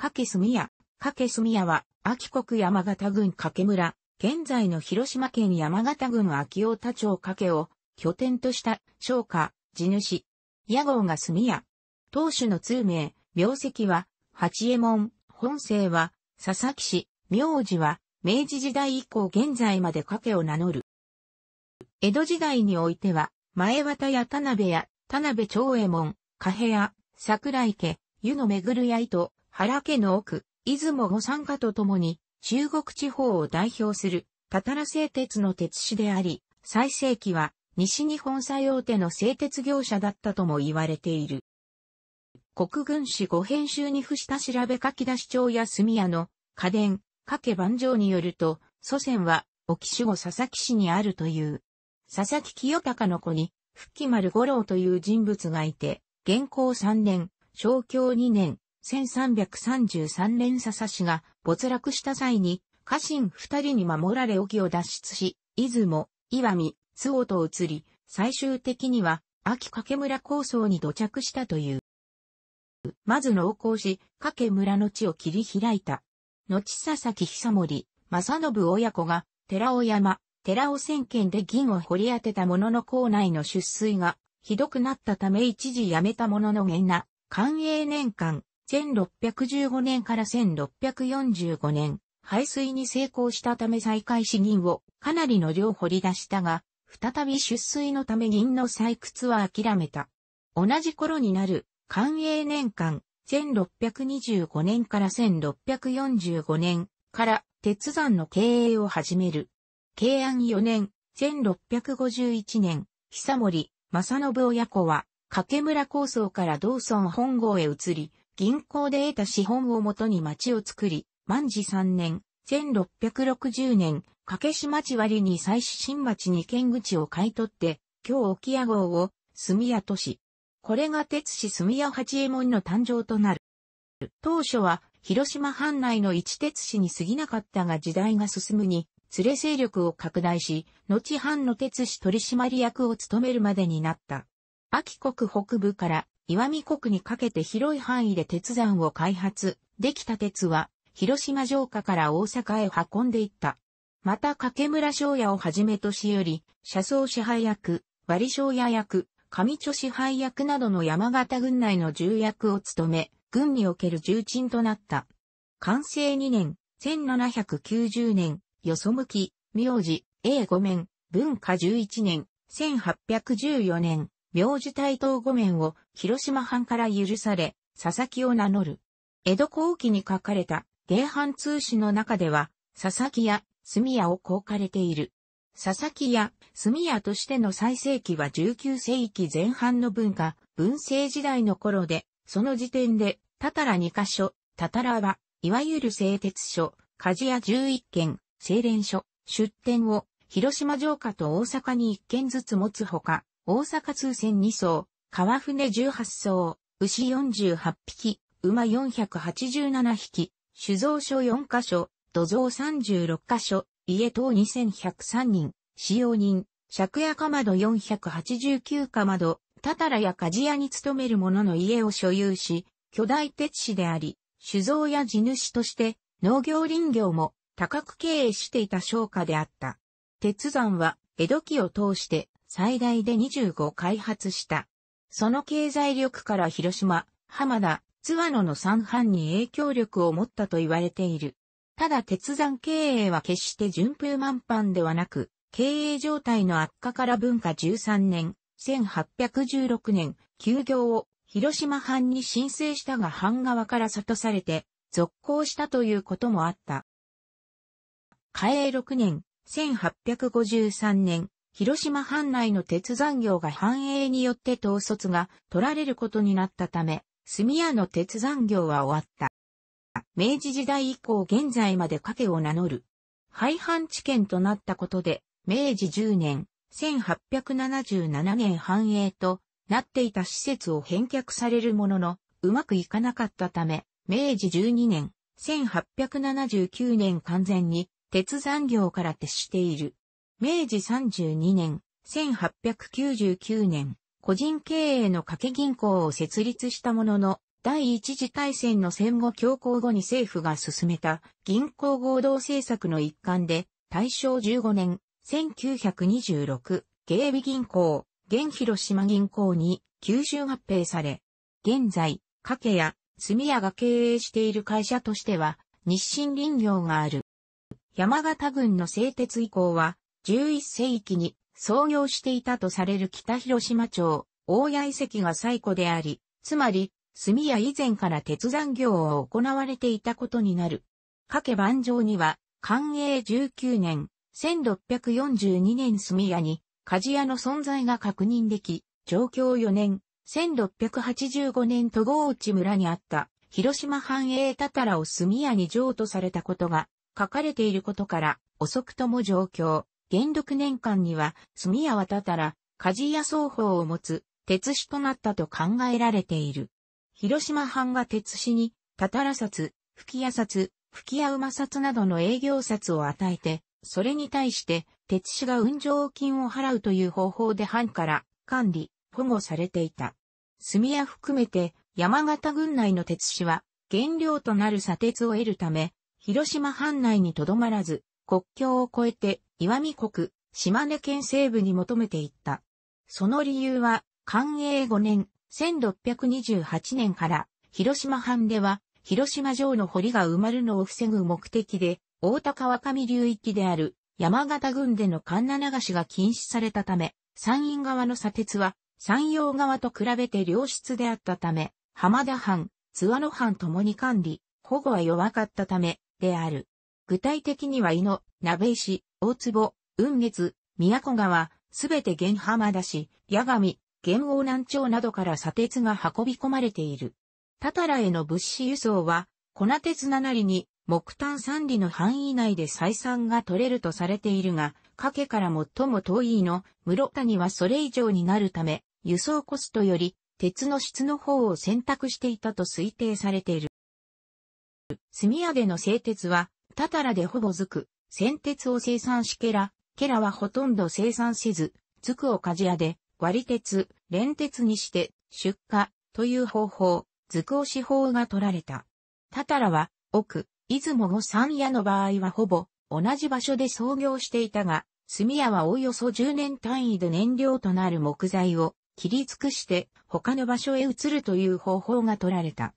掛けみ屋。掛けみ屋は、秋国山形郡掛村、現在の広島県山形郡秋尾田町掛けを拠点とした商家、地主。屋号がみ屋。当主の通名、名跡は、八右衛門、本姓は、佐々木氏、名字は、明治時代以降現在まで掛けを名乗る。江戸時代においては、前綿や田辺や、田辺長右衛門、加平屋、桜井家、湯のめぐる屋と、原家の奥、出雲御三家とともに、中国地方を代表する、たたら製鉄の鉄師であり、最盛期は、西日本最大手の製鉄業者だったとも言われている。国軍史五編集に付した調べ書き出し帳や住屋の家電、掛け番上によると、祖先は、沖守護佐々木氏にあるという。佐々木清隆の子に、復帰丸五郎という人物がいて、元寇三年、昭教二年、1333連佐々氏が没落した際に、家臣二人に守られ沖を脱出し、出雲、岩見、津尾と移り、最終的には、秋掛村構想に土着したという。まず農耕し、掛村の地を切り開いた。後佐々木久森、正信親子が、寺尾山、寺尾千軒で銀を掘り当てたものの校内の出水が、ひどくなったため一時やめたものの源な、寛永年間、1615年から1645年、排水に成功したため再開資銀をかなりの量掘り出したが、再び出水のため銀の採掘は諦めた。同じ頃になる、寛永年間、1625年から1645年から鉄山の経営を始める。慶安4年、1651年、久森、正信親子は、掛村構想から道村本郷へ移り、銀行で得た資本をもとに町を作り、万事三年、1660年、掛し町割に最新町に県口を買い取って、今日沖屋号を、住屋都市。これが鉄市住屋八右衛門の誕生となる。当初は、広島藩内の一鉄市に過ぎなかったが時代が進むに、連れ勢力を拡大し、後藩の鉄市取締役を務めるまでになった。秋国北部から岩見国にかけて広い範囲で鉄山を開発、できた鉄は、広島城下から大阪へ運んでいった。また掛村商屋をはじめとしより、車窓支配役、割商屋役、上著支配役などの山形軍内の重役を務め、軍における重鎮となった。完成2年、1790年、よそ向き、名字、a 5面、文化11年、1814年、名字対等御免を広島藩から許され、佐々木を名乗る。江戸後期に書かれた、芸藩通史の中では、佐々木や住屋をこうかれている。佐々木や住屋としての最盛期は19世紀前半の文化、文政時代の頃で、その時点で、たたら2カ所、たたらは、いわゆる製鉄所、鍛冶屋11軒、精錬所、出店を、広島城下と大阪に1軒ずつ持つほか、大阪通船2艘、川船18艘、牛48匹、馬487匹、酒造所4カ所、土蔵36カ所、家等2103人、使用人、借家かまど489かまど、たたらや鍛冶屋に勤める者の家を所有し、巨大鉄師であり、酒造や地主として農業林業も多角経営していた商家であった。鉄山は江戸期を通して最大で25開発した。その経済力から広島、浜田、津和野の三藩に影響力を持ったと言われている。ただ鉄山経営は決して順風満帆ではなく、経営状態の悪化から文化13年、1816年、休業を広島藩に申請したが藩側から諭されて、続行したということもあった。嘉永6年、1853年、広島藩内の鉄残業が繁栄によって統率が取られることになったため、住屋の鉄残業は終わった。明治時代以降現在まで家けを名乗る。廃藩置県となったことで、明治10年、1877年繁栄となっていた施設を返却されるものの、うまくいかなかったため、明治12年、1879年完全に鉄残業から撤している。明治32年、1899年、個人経営の掛け銀行を設立したものの、第一次大戦の戦後強行後に政府が進めた銀行合同政策の一環で、大正15年、1926、芸備銀行、現広島銀行に吸収合併され、現在、掛けや住屋が経営している会社としては、日清林業がある。山形郡の製鉄以降は、11世紀に創業していたとされる北広島町、大谷遺跡が最古であり、つまり、住屋以前から鉄山業を行われていたことになる。下け盤上には、寛永19年、1642年住屋に、鍛冶屋の存在が確認でき、上京4年、1685年戸郷内村にあった、広島繁栄たたらを住屋に譲渡されたことが、書かれていることから、遅くとも上京。元禄年間には、住屋渡たら、鍛冶屋双方を持つ、鉄師となったと考えられている。広島藩が鉄師に、たたら札、吹屋札、吹屋馬札などの営業札を与えて、それに対して、鉄師が運上金を払うという方法で藩から管理、保護されていた。住屋含めて、山形郡内の鉄師は、原料となる砂鉄を得るため、広島藩内にとどまらず、国境を越えて岩見国、島根県西部に求めていった。その理由は、寛永5年、1628年から、広島藩では、広島城の堀が埋まるのを防ぐ目的で、大高若見流域である、山形郡での神奈流しが禁止されたため、山陰側の砂鉄は、山陽側と比べて良質であったため、浜田藩、津和野藩ともに管理、保護は弱かったため、である。具体的には井野、鍋石、大坪、雲月、宮古川、すべて玄浜田市、八神、玄王南町などから砂鉄が運び込まれている。タタラへの物資輸送は、粉鉄7里に木炭3里の範囲内で採算が取れるとされているが、賭けから最も遠いの室谷はそれ以上になるため、輸送コストより鉄の質の方を選択していたと推定されている。炭屋での製鉄は、タタラでほぼずく、先鉄を生産しケラ、ケラはほとんど生産せず、つくを鍛冶屋で、割鉄、連鉄にして出荷という方法、図工手法が取られた。タタラは、奥、出雲後三屋の場合はほぼ同じ場所で創業していたが、炭屋はおおよそ10年単位で燃料となる木材を切り尽くして他の場所へ移るという方法が取られた。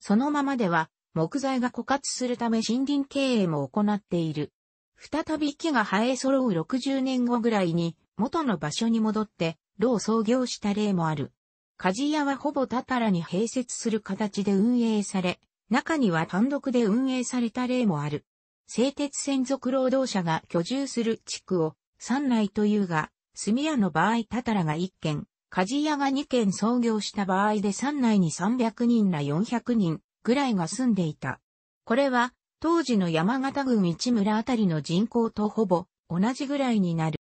そのままでは木材が枯渇するため森林経営も行っている。再び木が生え揃う60年後ぐらいに、元の場所に戻って、牢を創業した例もある。鍛冶屋はほぼたたらに併設する形で運営され、中には単独で運営された例もある。製鉄専属労働者が居住する地区を三内というが、住屋の場合たたらが1軒、鍛冶屋が2軒創業した場合で三内に300人ら400人ぐらいが住んでいた。これは当時の山形郡市村あたりの人口とほぼ同じぐらいになる。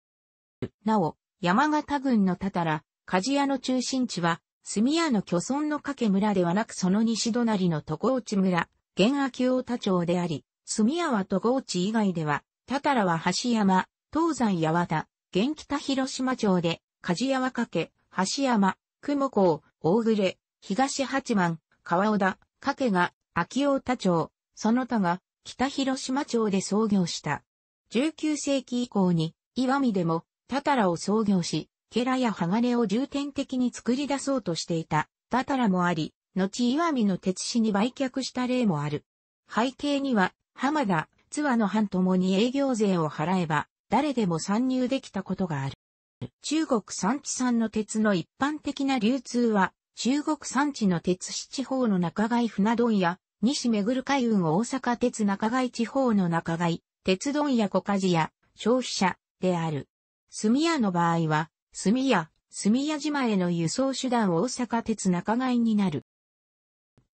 なお、山形郡のたたら、鍛冶屋の中心地は、住屋の巨村の掛村ではなくその西隣の戸河内村、現秋大田町であり、住屋は戸河内以外では、たたらは橋山、東西八幡、現北広島町で、鍛冶屋は掛、橋山、雲子、大暮れ、東八幡、川尾田、掛が、秋大田町、その他が、北広島町で創業した。19世紀以降に、岩見でも、タタラを創業し、ケラや鋼を重点的に作り出そうとしていた、タタラもあり、後岩見の鉄市に売却した例もある。背景には、浜田、津和の藩ともに営業税を払えば、誰でも参入できたことがある。中国産地産の鉄の一般的な流通は、中国産地の鉄市地方の中外船丼や西めぐる海運大阪鉄中街地方の中街、鉄丼や小鍛冶屋、消費者、である。住屋の場合は、住屋、住屋島への輸送手段大阪鉄中街になる。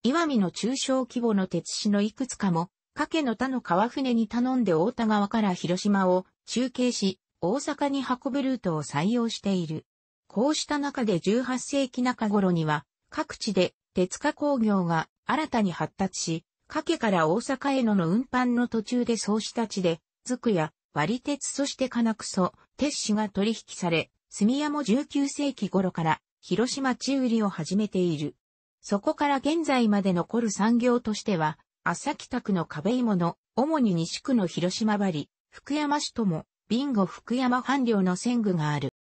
岩見の中小規模の鉄市のいくつかも、かけの他の川船に頼んで大田川から広島を中継し、大阪に運ぶルートを採用している。こうした中で18世紀中頃には、各地で鉄化工業が新たに発達し、加けから大阪へのの運搬の途中で創始たちで、づくや、割鉄そして金そ、鉄紙が取引され、住屋も19世紀頃から広島地売りを始めている。そこから現在まで残る産業としては、浅北区の壁芋の、主に西区の広島張、福山市とも、ビンゴ福山半量の線具がある。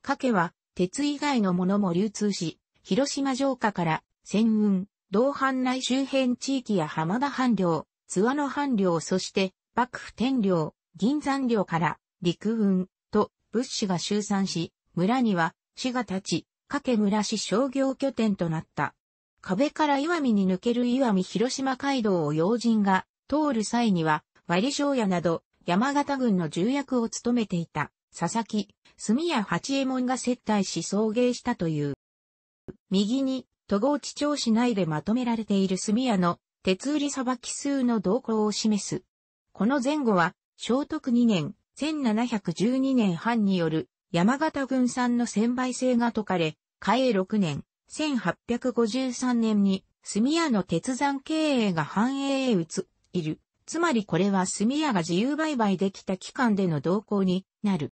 掛けは、鉄以外のものも流通し、広島城下から、船運、同藩内周辺地域や浜田藩領、津和野藩領そして幕府天領、銀山領から陸運と物資が集散し、村には市が立ち、掛村市商業拠点となった。壁から岩見に抜ける岩見広島街道を要人が通る際には割り屋など山形軍の重役を務めていた佐々木、住谷八右衛門が接待し送迎したという。右に都合地町市内でまとめられている炭屋の鉄売りさばき数の動向を示す。この前後は、聖徳2年、1712年半による山形軍産の専売制が解かれ、嘉永6年、1853年に炭屋の鉄山経営が繁栄へ移いる。つまりこれは炭屋が自由売買できた期間での動向になる。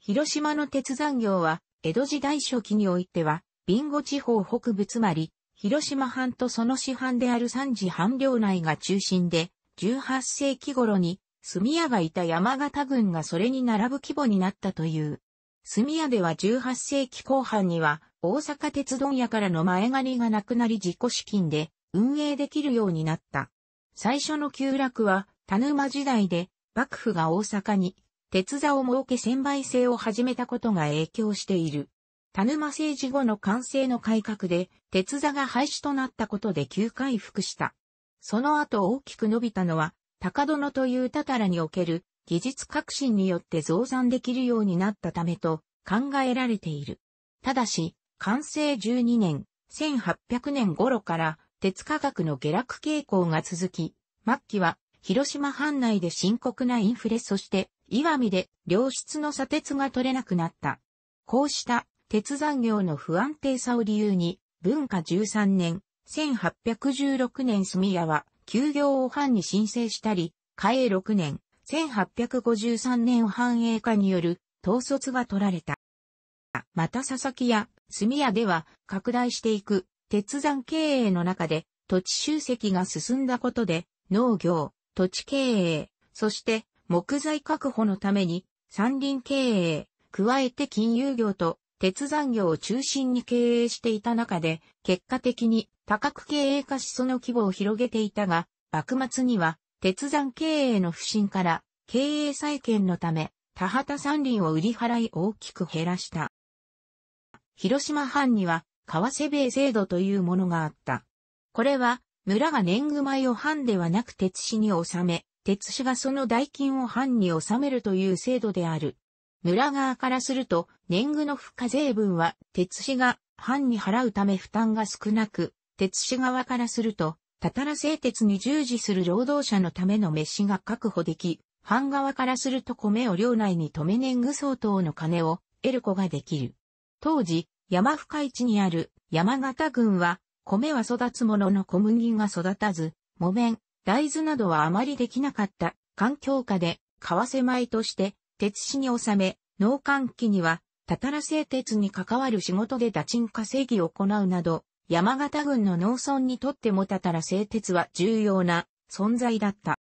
広島の鉄山業は、江戸時代初期においては、ビンゴ地方北部つまり、広島藩とその市藩である三次藩領内が中心で、18世紀頃に、住屋がいた山形軍がそれに並ぶ規模になったという。住屋では18世紀後半には、大阪鉄道屋からの前借りがなくなり自己資金で運営できるようになった。最初の旧落は、田沼時代で、幕府が大阪に、鉄座を設け専売制を始めたことが影響している。田沼政治後の完成の改革で、鉄座が廃止となったことで急回復した。その後大きく伸びたのは、高殿というたたらにおける技術革新によって増産できるようになったためと考えられている。ただし、完成12年、1800年頃から鉄価格の下落傾向が続き、末期は広島藩内で深刻なインフレそして、岩見で良質の砂鉄が取れなくなった。こうした鉄山業の不安定さを理由に、文化13年、1816年住屋は、休業を藩に申請したり、嘉永6年、1853年繁栄化による統率が取られた。また佐々木や住屋では拡大していく鉄山経営の中で土地集積が進んだことで農業、土地経営、そして木材確保のために山林経営、加えて金融業と鉄産業を中心に経営していた中で、結果的に多角経営化しその規模を広げていたが、幕末には、鉄山経営の不振から、経営再建のため、田畑山林を売り払い大きく減らした。広島藩には、川瀬米制度というものがあった。これは、村が年貢米を藩ではなく鉄市に納め、鉄市がその代金を藩に納めるという制度である。村側からすると、年貢の付加税分は、鉄市が藩に払うため負担が少なく、鉄市側からすると、たたら製鉄に従事する労働者のための飯が確保でき、藩側からすると米を領内に止め年貢相当の金を得る子ができる。当時、山深市にある山形郡は、米は育つものの小麦が育たず、木綿、大豆などはあまりできなかった環境下で、為替米として、鉄市に納め、農閑期には、たたら製鉄に関わる仕事で打賃稼ぎを行うなど、山形郡の農村にとってもたたら製鉄は重要な存在だった。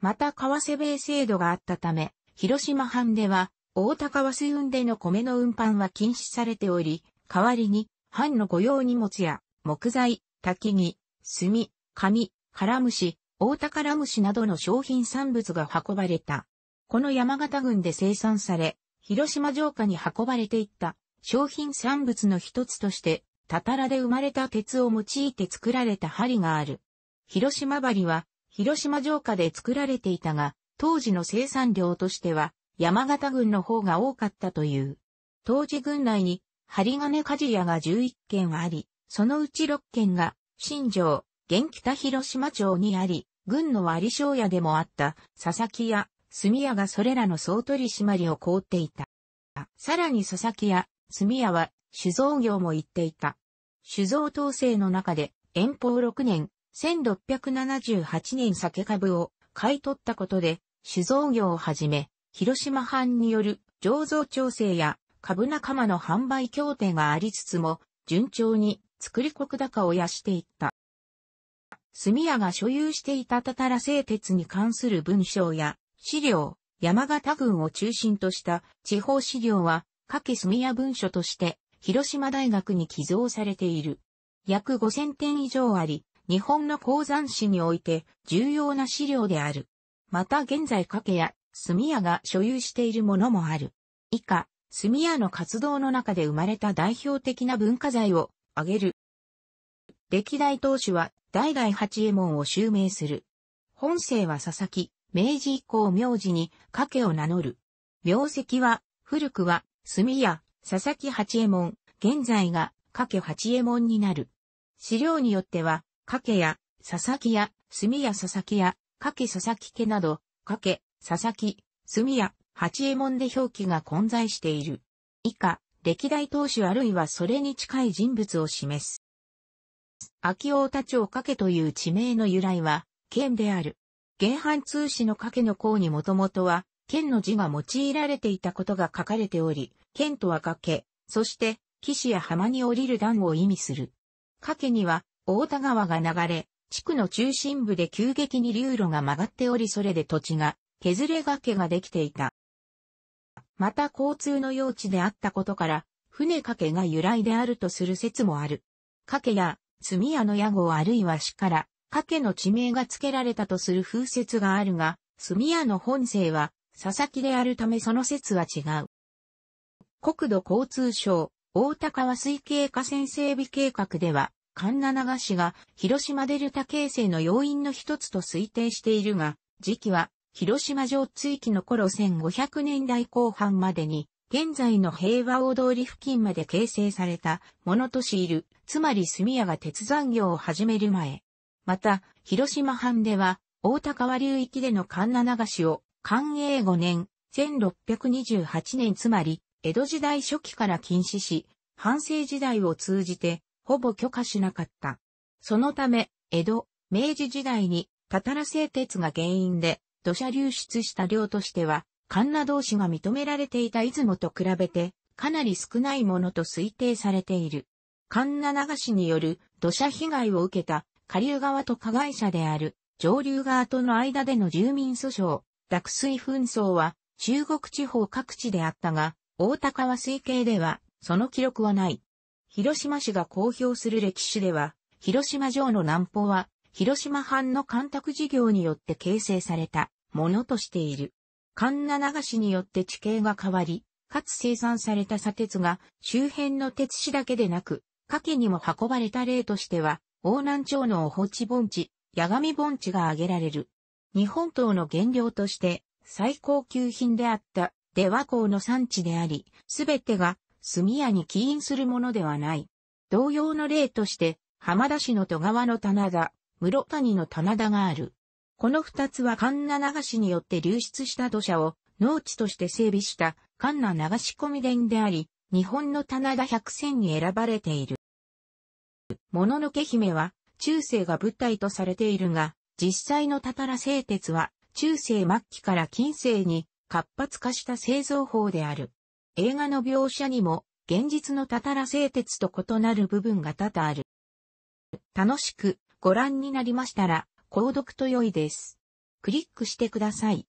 また為替米制度があったため、広島藩では、大高和水運での米の運搬は禁止されており、代わりに、藩の御用荷物や、木材、焚木、炭、紙、カラムシ、大ム虫などの商品産物が運ばれた。この山形郡で生産され、広島城下に運ばれていった商品産物の一つとして、たたらで生まれた鉄を用いて作られた針がある。広島針は、広島城下で作られていたが、当時の生産量としては、山形軍の方が多かったという。当時軍内に、針金鍛冶屋が11件あり、そのうち6件が、新城、現北広島町にあり、軍の割商屋でもあった、佐々木屋、住屋がそれらの総取り締まりを凍っていた。さらに佐々木や住屋は酒造業も行っていた。酒造統制の中で遠方6年、1678年酒株を買い取ったことで、酒造業をはじめ、広島藩による醸造調整や株仲間の販売協定がありつつも、順調に作り国高を養していった。住屋が所有していたたたら製鉄に関する文章や、資料、山形郡を中心とした地方資料は、下記住屋文書として、広島大学に寄贈されている。約5000点以上あり、日本の鉱山史において重要な資料である。また現在掛けや住屋が所有しているものもある。以下、住屋の活動の中で生まれた代表的な文化財を挙げる。歴代当主は代々八右衛門を襲名する。本姓は佐々木、明治以降名字に家家を名乗る。名跡は、古くは、墨屋、佐々木八右衛門、現在が家家八右衛門になる。資料によっては、家家や、佐々木や、墨屋佐々木や、家家佐々木家など、家家、佐々木、墨屋、八右衛門で表記が混在している。以下、歴代当主あるいはそれに近い人物を示す。秋大田町家家という地名の由来は、県である。原版通史の掛けの項にもともとは、剣の字が用いられていたことが書かれており、剣とは掛け、そして、岸や浜に降りる段を意味する。掛けには、大田川が流れ、地区の中心部で急激に流路が曲がっており、それで土地が、削れけができていた。また交通の用地であったことから、船掛けが由来であるとする説もある。掛けや、炭屋の屋号あるいは死から、加家の地名が付けられたとする風説があるが、住屋の本性は佐々木であるためその説は違う。国土交通省、大高は水系河川整備計画では、神奈川市が広島デルタ形成の要因の一つと推定しているが、時期は広島城追記の頃1500年代後半までに、現在の平和大通り付近まで形成されたものとしいる、つまり住屋が鉄山業を始める前、また、広島藩では、大田川流域での神奈流しを、寛永5年、1628年つまり、江戸時代初期から禁止し、藩政時代を通じて、ほぼ許可しなかった。そのため、江戸、明治時代に、たたら製鉄が原因で、土砂流出した量としては、神奈同士が認められていた出雲と比べて、かなり少ないものと推定されている。神奈流しによる土砂被害を受けた下流側と加害者である上流側との間での住民訴訟、濁水紛争は中国地方各地であったが、大高は推計ではその記録はない。広島市が公表する歴史では、広島城の南方は広島藩の干拓事業によって形成されたものとしている。環七流しによって地形が変わり、かつ生産された砂鉄が周辺の鉄市だけでなく、下記にも運ばれた例としては王南町のオホチ盆地、八神盆地が挙げられる。日本刀の原料として最高級品であった出羽港の産地であり、すべてが炭屋に起因するものではない。同様の例として、浜田市の戸川の棚田、室谷の棚田がある。この二つは神奈流しによって流出した土砂を農地として整備した神奈流し込み田であり、日本の棚田百選に選ばれている。もののけ姫は、中世が物体とされているが、実際のたたら製鉄は、中世末期から近世に活発化した製造法である。映画の描写にも、現実のたたら製鉄と異なる部分が多々ある。楽しくご覧になりましたら、購読と良いです。クリックしてください。